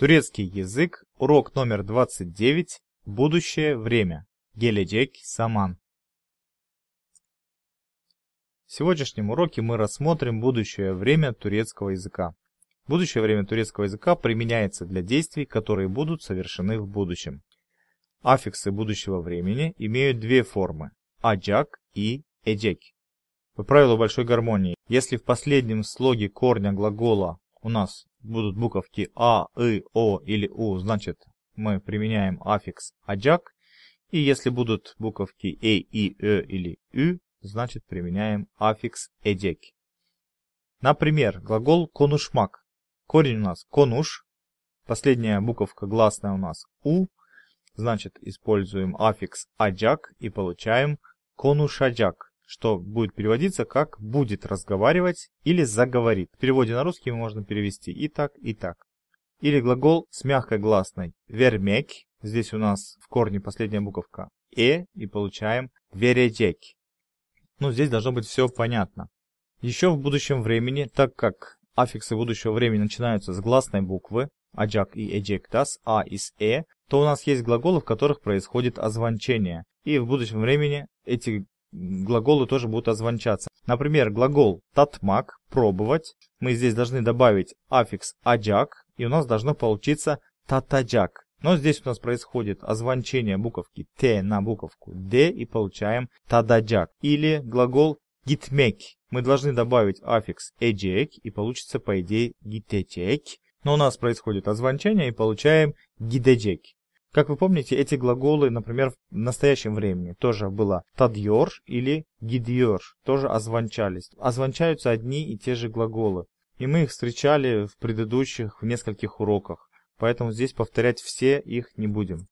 Турецкий язык. Урок номер 29. Будущее время. Геледек Саман. В сегодняшнем уроке мы рассмотрим будущее время турецкого языка. Будущее время турецкого языка применяется для действий, которые будут совершены в будущем. Аффиксы будущего времени имеют две формы – аджак и эдек. По правилу большой гармонии, если в последнем слоге корня глагола у нас будут буковки А, И, О или У, значит мы применяем аффикс «аджак». И если будут буковки «э», «и», «э» или «ю», значит применяем аффикс «эдек». Например, глагол «конушмак». Корень у нас «конуш». Последняя буковка гласная у нас «у». Значит, используем аффикс «аджак» и получаем «конушаджак» что будет переводиться как «будет разговаривать» или «заговорит». В переводе на русский можно перевести и так, и так. Или глагол с мягкой гласной «вермек». Здесь у нас в корне последняя буковка «э» и получаем «вередек». Ну, здесь должно быть все понятно. Еще в будущем времени, так как аффиксы будущего времени начинаются с гласной буквы, аджак и эджек тас, а из э, то у нас есть глаголы, в которых происходит озвончение. И в будущем времени эти глаголы тоже будут озвончаться. Например, глагол «татмак» – «пробовать». Мы здесь должны добавить аффикс «аджак», и у нас должно получиться «татаджак». Но здесь у нас происходит озвончение буковки «т» на буковку «д» и получаем «тададжак». Или глагол «гитмек». Мы должны добавить аффикс «эджек» и получится, по идее, «гитечек». Но у нас происходит озвончение и получаем «гидеджек». Как вы помните, эти глаголы, например, в настоящем времени тоже было тадьор или гидьор, тоже озвончались. Озвончаются одни и те же глаголы. И мы их встречали в предыдущих, в нескольких уроках. Поэтому здесь повторять все их не будем.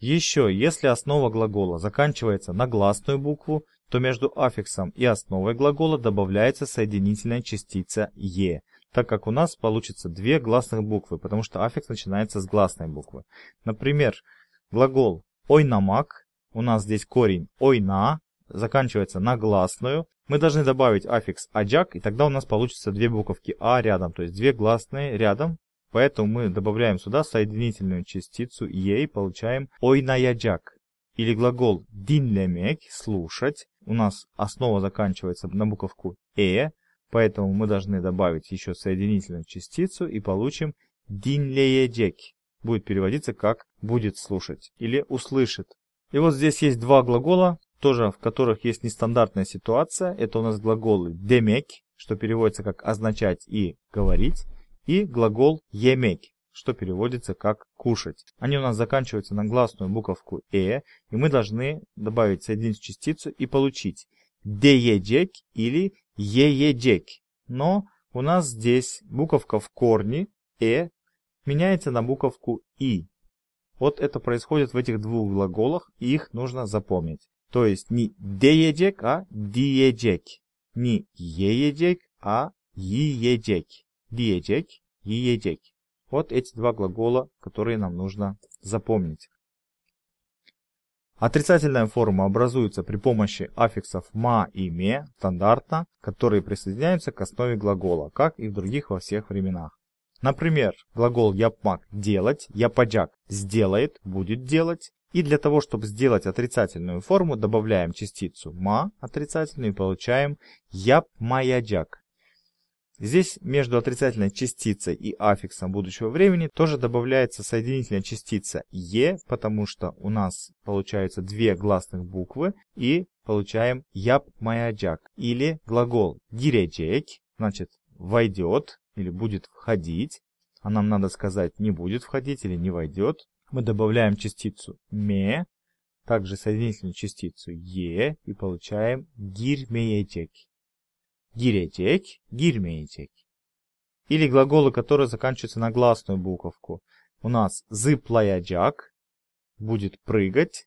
Еще, если основа глагола заканчивается на гласную букву, то между аффиксом и основой глагола добавляется соединительная частица «е», так как у нас получится две гласных буквы, потому что аффикс начинается с гласной буквы. Например, глагол ойнамак, у нас здесь корень ойна, заканчивается на гласную. Мы должны добавить аффикс аджак, и тогда у нас получится две буковки а рядом, то есть две гласные рядом. Поэтому мы добавляем сюда соединительную частицу ей, получаем ойнаяджак. Или глагол динлемек, слушать. У нас основа заканчивается на буковку э, Поэтому мы должны добавить еще соединительную частицу и получим «динлеедеки». Будет переводиться как «будет слушать» или «услышит». И вот здесь есть два глагола, тоже в которых есть нестандартная ситуация. Это у нас глаголы «демек», что переводится как «означать» и «говорить», и глагол «емек», что переводится как «кушать». Они у нас заканчиваются на гласную буковку «э», и мы должны добавить соединить частицу и получить «деедек» или еедек, но у нас здесь буковка в корне «э» меняется на буковку «и». Вот это происходит в этих двух глаголах, и их нужно запомнить. То есть не деедек, а диедек. Не еедек, а иедек. Диедек, иедек. Вот эти два глагола, которые нам нужно запомнить. Отрицательная форма образуется при помощи аффиксов «ма» и «ме» стандартно, которые присоединяются к основе глагола, как и в других во всех временах. Например, глагол «япмак» – «делать», «япаджак» – «сделает», «будет делать». И для того, чтобы сделать отрицательную форму, добавляем частицу «ма» отрицательную и получаем «япмаяджак» Здесь между отрицательной частицей и аффиксом будущего времени тоже добавляется соединительная частица «е», потому что у нас получаются две гласных буквы и получаем «яп маяджак» или глагол гиряджек, значит «войдет» или «будет входить», а нам надо сказать «не будет входить» или «не войдет». Мы добавляем частицу «ме», также соединительную частицу «е» и получаем «гирмееджек». Girecek, girmeyecek. Или глаголы, которые заканчиваются на гласную буковку. У нас зыплаячак будет прыгать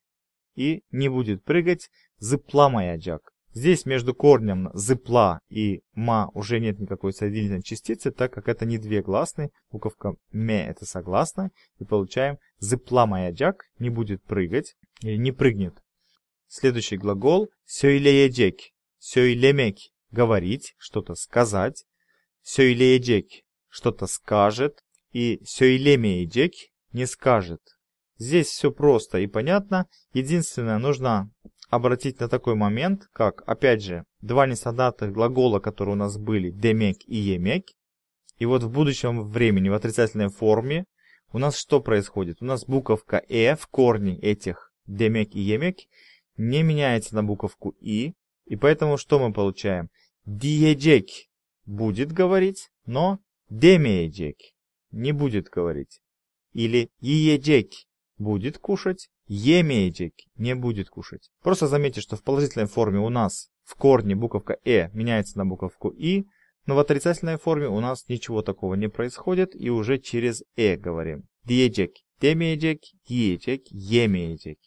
и не будет прыгать зыпламаячак. Здесь между корнем зыпла и ма уже нет никакой соединительной частицы, так как это не две гласные, буковка ме это согласная, и получаем зыпла маячак не будет прыгать или не прыгнет. Следующий глагол сёйлеядек, сёйлемек говорить, что-то сказать. Söyleyecek что-то скажет и söylemeyecek не скажет. Здесь все просто и понятно. Единственное, нужно обратить на такой момент, как, опять же, два нестандартных глагола, которые у нас были, демек и емек. И вот в будущем времени, в отрицательной форме, у нас что происходит? У нас буковка «э» в корне этих демек и емек не меняется на буковку «и», и поэтому что мы получаем? Диедек будет говорить, но демиеджек не будет говорить. Или иеджек будет кушать, емиеджек не будет кушать. Просто заметьте, что в положительной форме у нас в корне буковка «э» меняется на буковку «и», но в отрицательной форме у нас ничего такого не происходит, и уже через «э» говорим. диедек, демиеджек, иеджек, емиеджек.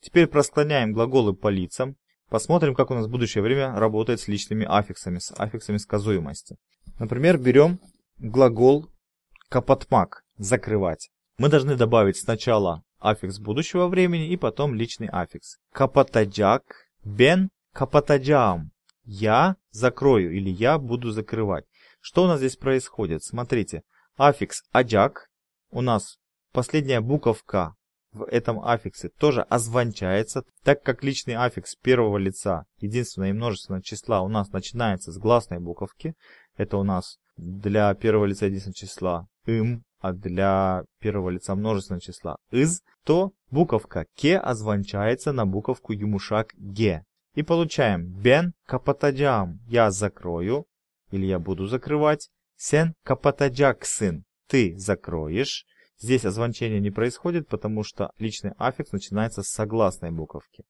Теперь просклоняем глаголы по лицам. Посмотрим, как у нас в будущее время работает с личными аффиксами, с аффиксами сказуемости. Например, берем глагол «капатмак» – «закрывать». Мы должны добавить сначала аффикс будущего времени и потом личный аффикс. «Капатаджак», «бен», «капатаджам» – «я закрою» или «я буду закрывать». Что у нас здесь происходит? Смотрите, аффикс «аджак» у нас последняя буковка в этом аффиксе тоже озвончается, так как личный аффикс первого лица, единственного и множественного числа у нас начинается с гласной буковки. Это у нас для первого лица единственного числа им, а для первого лица множественного числа из, то буковка ке озвончается на буковку юмушак ге. И получаем бен капатаджам, я закрою, или я буду закрывать, сен капатаджак сын ты закроешь, Здесь озвончение не происходит, потому что личный аффикс начинается с согласной буковки.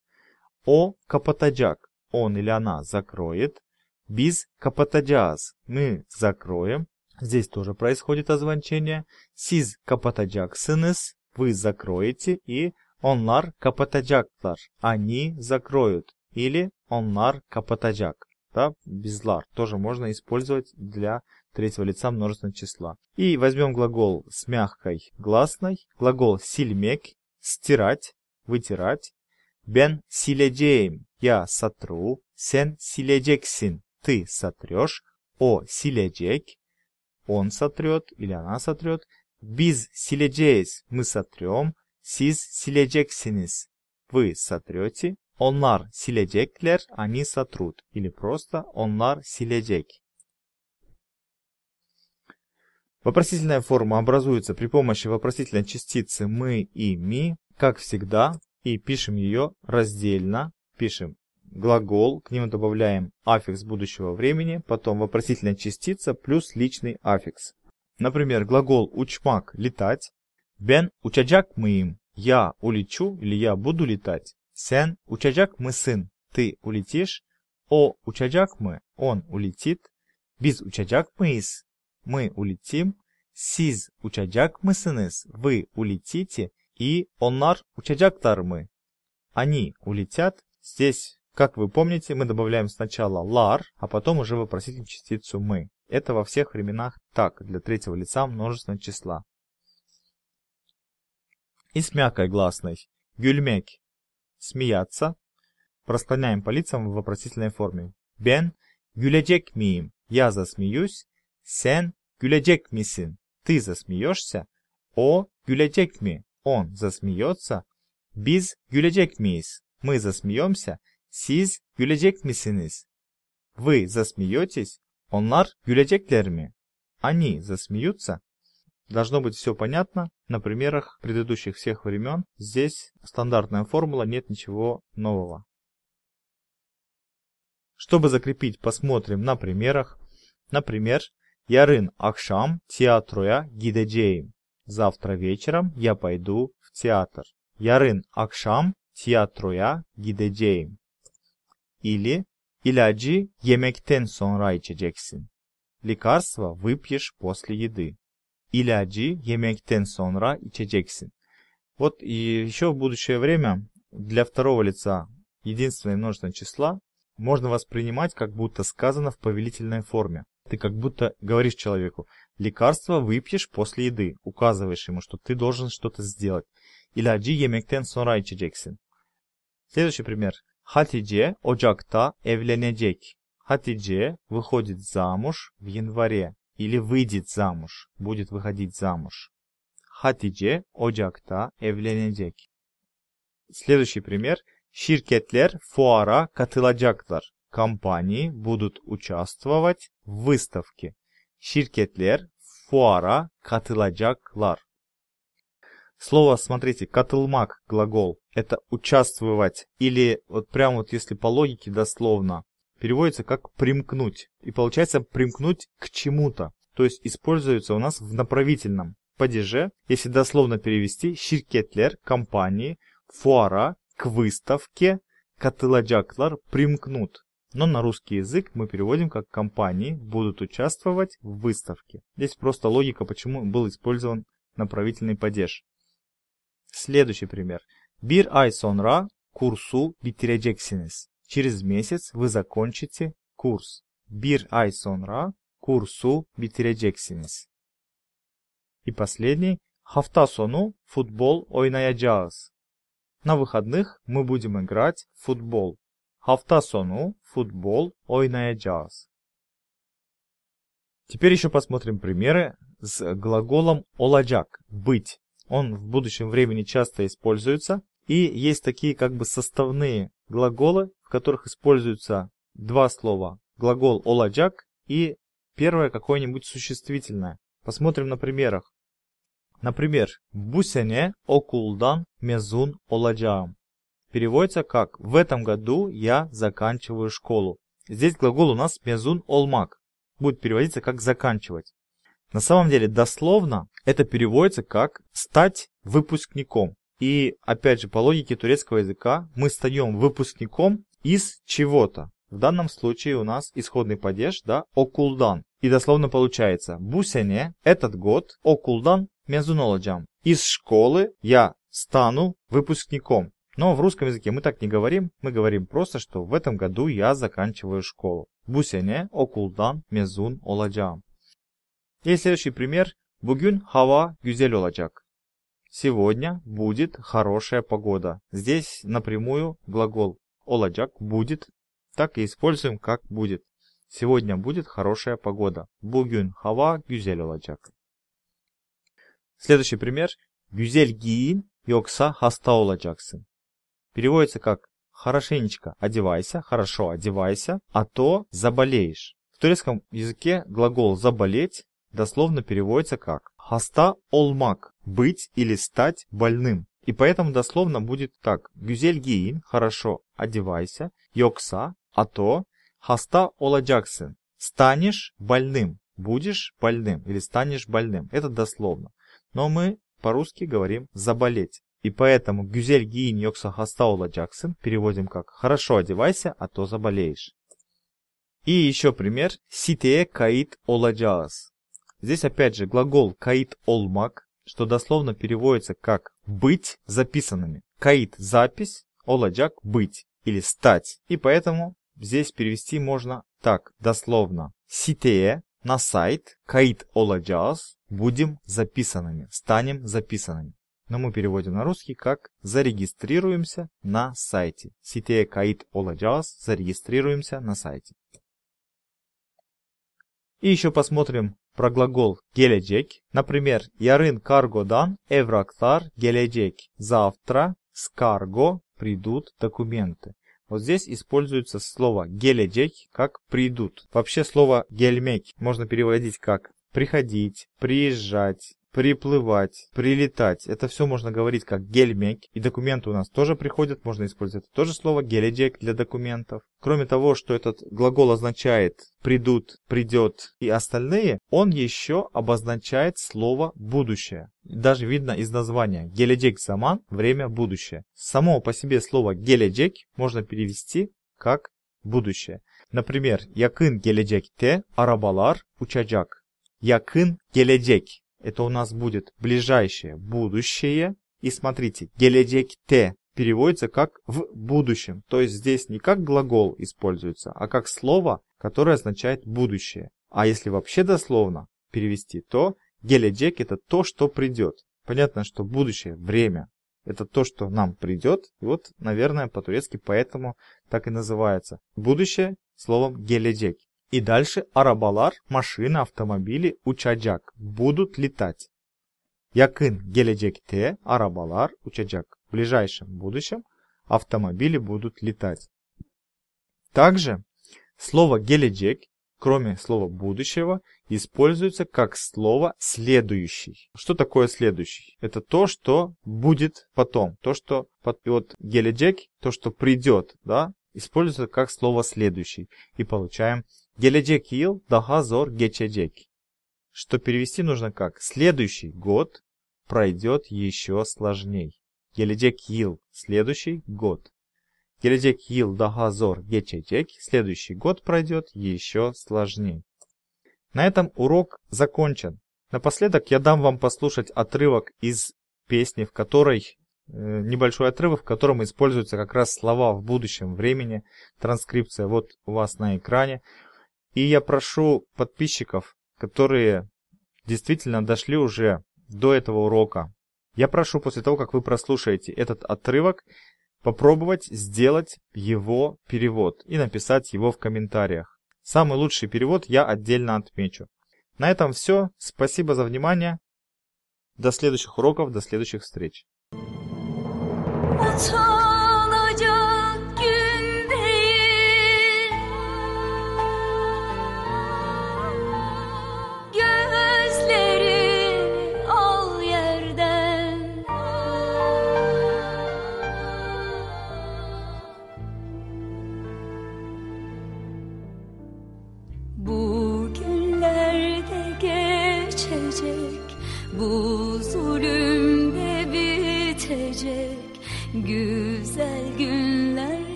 О капатаджак – он или она закроет. Без капатаджаз – мы закроем. Здесь тоже происходит озвончение. Сиз капатаджаксынес – вы закроете. И онлар капатаджаклар – они закроют. Или онлар капатаджак. Да, лар тоже можно использовать для третьего лица множественного числа. И возьмем глагол с мягкой гласной, глагол сильмек, стирать, вытирать. Бен силедеем, я сотру, сен силедексин, ты сотрешь, о силедек, он сотрет или она сотрет, биз силедеес, мы сотрем, сиз силедексинис, вы сотрете, онлар silecekler, они сотрут, или просто онлар silecek. Вопросительная форма образуется при помощи вопросительной частицы «мы» и «ми», как всегда, и пишем ее раздельно. Пишем глагол, к нему добавляем аффикс будущего времени, потом вопросительная частица плюс личный аффикс. Например, глагол «учмак» — «летать», «бен учаджак мы им» — «я улечу» или «я буду летать», «сен учаджак мы сын» — «ты улетишь», «о учаджак мы» — «он улетит», «без учаджак мы из» мы улетим, сиз uçacak mısınız? Вы улетите, и onlar uçacaklar mı? Они улетят. Здесь, как вы помните, мы добавляем сначала лар, а потом уже вопросительную частицу мы. Это во всех временах так, для третьего лица множественного числа. И с мягкой гласной. Гюльмек. Смеяться. Расклоняем по лицам в вопросительной форме. Бен гюлячек миим. Я засмеюсь. Sen gülecek misin? Ты засмеешься? O gülecek mi? Он засмеется. Biz gülecek miyiz? Мы засмеемся. Siz gülecek misiniz? Вы засмеетесь? Onlar gülecekler mi? Они засмеются? Должно быть все понятно. На примерах предыдущих всех времен здесь стандартная формула, нет ничего нового. Чтобы закрепить, посмотрим на примерах. Например, Yarın akşam tiyatroya gideceğim. Завтра вечером я пойду в театр. Yarın akşam tiyatroya gideceğim. Или ilacı yemekten sonra içeceksin. Лекарство выпьешь после еды. Ilacı yemekten sonra içeceksin. Вот еще в будущее время для второго лица единственное множественное числа можно воспринимать как будто сказано в повелительной форме. Ты как будто говоришь человеку, лекарство выпьешь после еды, указываешь ему, что ты должен что-то сделать. İlacı yemekten sonra içeceksin. Следующий пример. Hatice ocakta evlenecek. Hatice выходит замуж в январе или выйдет замуж, будет выходить замуж. Hatice ocakta evlenecek. Следующий пример. Şirketler fuara katılacaklar компании будут участвовать в выставке. Şirketler fuara katılacaklar. Слово, смотрите, katılmak глагол это участвовать или вот прям вот если по логике дословно переводится как примкнуть. И получается примкнуть к чему-то. То есть используется у нас в направительном падеже, если дословно перевести, şirketler компании, фуара к выставке, катыладжаклар примкнут но на русский язык мы переводим как «компании будут участвовать в выставке». Здесь просто логика, почему был использован направительный падеж. Следующий пример. Bir ay sonra kursu bitireceksiniz. Через месяц вы закончите курс. Bir ay sonra kursu bitireceksiniz. И последний. Hafta sonu futbol oynayacağız. На выходных мы будем играть в футбол. Hafta sonu futbol oynayacağız. Теперь еще посмотрим примеры с глаголом «олачак» – «быть». Он в будущем времени часто используется. И есть такие как бы составные глаголы, в которых используются два слова. Глагол «олачак» и первое какое-нибудь существительное. Посмотрим на примерах. Например, «бусене окулдан мезун олачаам» переводится как «В этом году я заканчиваю школу». Здесь глагол у нас мезун олмак, будет переводиться как «заканчивать». На самом деле, дословно это переводится как «стать выпускником». И опять же, по логике турецкого языка, мы станем выпускником из чего-то. В данном случае у нас исходный падеж, да, окулдан. И дословно получается, бусене, этот год, окулдан, мезунолоджам. Из школы я стану выпускником. Но в русском языке мы так не говорим, мы говорим просто, что в этом году я заканчиваю школу. Бусене окулдан мезун олacağım. И следующий пример. Бугюн хава güzel olacak. Сегодня будет хорошая погода. Здесь напрямую глагол олacak будет, так и используем как будет. Сегодня будет хорошая погода. Бугюн хава güzel olacak. Следующий пример. Güzel giyin yoksa hasta olacaksın. Переводится как «хорошенечко одевайся», «хорошо одевайся», а то «заболеешь». В турецком языке глагол «заболеть» дословно переводится как «хаста олмак» – «быть или стать больным». И поэтому дословно будет так «гюзель гиин» – «хорошо одевайся», «йокса» – «а то», «хаста оладжаксен» – «станешь больным», «будешь больным» или «станешь больным». Это дословно. Но мы по-русски говорим «заболеть». И поэтому güzel giyin yoksa hasta Джаксен переводим как «хорошо одевайся, а то заболеешь». И еще пример «ситее каит оладжаас». Здесь опять же глагол «каит олмак», что дословно переводится как «быть записанными». «Каит» — запись, «оладжак» — «быть» или «стать». И поэтому здесь перевести можно так, дословно «ситее» на сайт «каит оладжаас» будем записанными, станем записанными но мы переводим на русский как «зарегистрируемся на сайте». Ситея каит оладжас «зарегистрируемся на сайте». И еще посмотрим про глагол «геледжек». Например, «ярын дан, эврактар геледжек». Завтра с карго придут документы. Вот здесь используется слово «геледжек» как «придут». Вообще слово «гельмек» можно переводить как «приходить», «приезжать», приплывать, прилетать. Это все можно говорить как гельмек. И документы у нас тоже приходят, можно использовать это тоже слово геледжек для документов. Кроме того, что этот глагол означает придут, придет и остальные, он еще обозначает слово будущее. Даже видно из названия геледжек заман, время будущее. Само по себе слово геледжек можно перевести как будущее. Например, якын gelecekte arabalar uçacak. Yakın gelecek это у нас будет ближайшее будущее. И смотрите, gelecekte переводится как в будущем. То есть здесь не как глагол используется, а как слово, которое означает будущее. А если вообще дословно перевести, то gelecek это то, что придет. Понятно, что будущее, время, это то, что нам придет. И вот, наверное, по-турецки поэтому так и называется. Будущее словом gelecek. И дальше арабалар, машины, автомобили, учачак будут летать. Якын геледжекте арабалар, учачак в ближайшем будущем автомобили будут летать. Также слово геледжек, кроме слова будущего, используется как слово следующий. Что такое следующий? Это то, что будет потом. То, что вот геледжек, то, что придет, да, используется как слово следующий. И получаем Gelecek yıl daha zor geçecek. Что перевести нужно как «следующий год пройдет еще сложней». Gelecek yıl – следующий год. Gelecek yıl daha zor geçecek. Следующий год пройдет еще сложней. На этом урок закончен. Напоследок я дам вам послушать отрывок из песни, в которой э, небольшой отрывок, в котором используются как раз слова в будущем времени, транскрипция вот у вас на экране. И я прошу подписчиков, которые действительно дошли уже до этого урока, я прошу после того, как вы прослушаете этот отрывок, попробовать сделать его перевод и написать его в комментариях. Самый лучший перевод я отдельно отмечу. На этом все. Спасибо за внимание. До следующих уроков, до следующих встреч.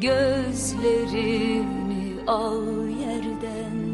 gözlerini al yerden